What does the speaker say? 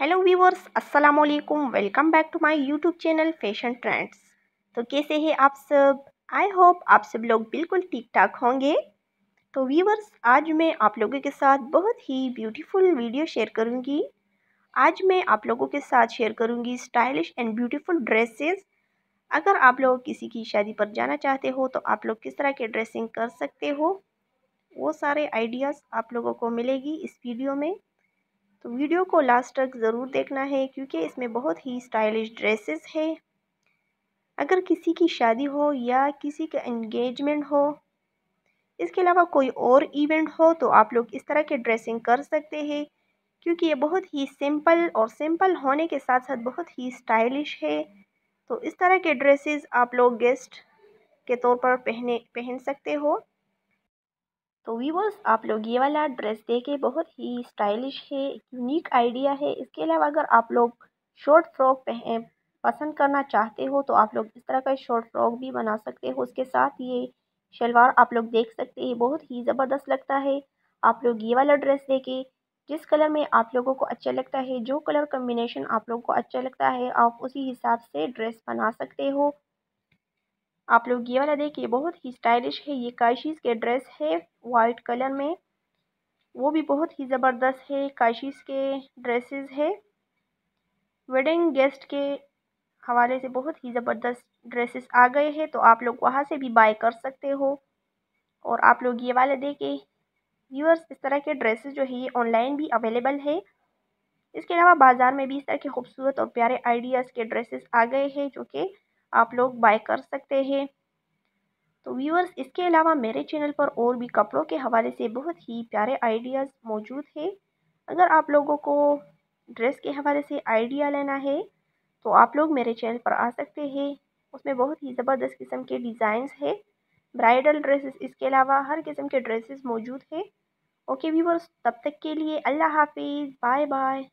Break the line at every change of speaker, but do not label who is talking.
hello viewers अस्सलाम वालेकुम welcome back to my YouTube channel fashion trends तो कैसे हैं आप सब आई होप आप सब लोग बिल्कुल ठीक ठाक होंगे तो व्यूवर्स आज मैं आप लोगों के साथ बहुत ही ब्यूटीफुल वीडियो शेयर करूंगी आज मैं आप लोगों के साथ शेयर करूंगी स्टाइलिश एंड ब्यूटीफुल ड्रेसेस अगर आप लोग किसी की शादी पर जाना चाहते हो तो आप लोग किस तरह के ड्रेसिंग कर सकते हो वो सारे आइडियाज़ आप लोगों को मिलेगी इस वीडियो में तो वीडियो को लास्ट तक ज़रूर देखना है क्योंकि इसमें बहुत ही स्टाइलिश ड्रेसेस हैं अगर किसी की शादी हो या किसी का एंगेजमेंट हो इसके अलावा कोई और इवेंट हो तो आप लोग इस तरह के ड्रेसिंग कर सकते हैं क्योंकि ये बहुत ही सिंपल और सिंपल होने के साथ साथ बहुत ही स्टाइलिश है तो इस तरह के ड्रेसेस आप लोग गेस्ट के तौर पर पहने पहन सकते हो तो वीवर्स आप लोग ये वाला ड्रेस देखे बहुत ही स्टाइलिश है यूनिक आइडिया है इसके अलावा अगर आप लोग शॉर्ट फ्रॉक पसंद करना चाहते हो तो आप लोग इस तरह का शॉर्ट फ्रॉक भी बना सकते हो उसके साथ ये शलवार आप लोग देख सकते हैं बहुत ही ज़बरदस्त लगता है आप लोग ये वाला ड्रेस देखे जिस कलर में आप लोगों को अच्छा लगता है जो कलर कम्बिनेशन आप लोगों को अच्छा लगता है आप उसी हिसाब से ड्रेस बना सकते हो आप लोग ये वाला देखिए बहुत ही स्टाइलिश है ये काशीज़ के ड्रेस है वाइट कलर में वो भी बहुत ही ज़बरदस्त है काशीज़ के ड्रेसेस है वेडिंग गेस्ट के हवाले से बहुत ही ज़बरदस्त ड्रेसेस आ गए हैं तो आप लोग वहाँ से भी बाय कर सकते हो और आप लोग ये वाला देखिए व्यूअर्स इस तरह के ड्रेसेस जो है ये ऑनलाइन भी अवेलेबल है इसके अलावा बाज़ार में भी इस तरह के खूबसूरत और प्यारे आइडियाज़ के ड्रेसेस आ गए हैं जो कि आप लोग बाय कर सकते हैं तो व्यूअर्स इसके अलावा मेरे चैनल पर और भी कपड़ों के हवाले से बहुत ही प्यारे आइडियाज़ मौजूद हैं अगर आप लोगों को ड्रेस के हवाले से आइडिया लेना है तो आप लोग मेरे चैनल पर आ सकते हैं उसमें बहुत ही ज़बरदस्त किस्म के डिज़ाइंस है ब्राइडल ड्रेसेस इसके अलावा हर किस्म के ड्रेसेस मौजूद है ओके व्यूवर्स तब तक के लिए अल्लाह हाफिज़ बाय बाय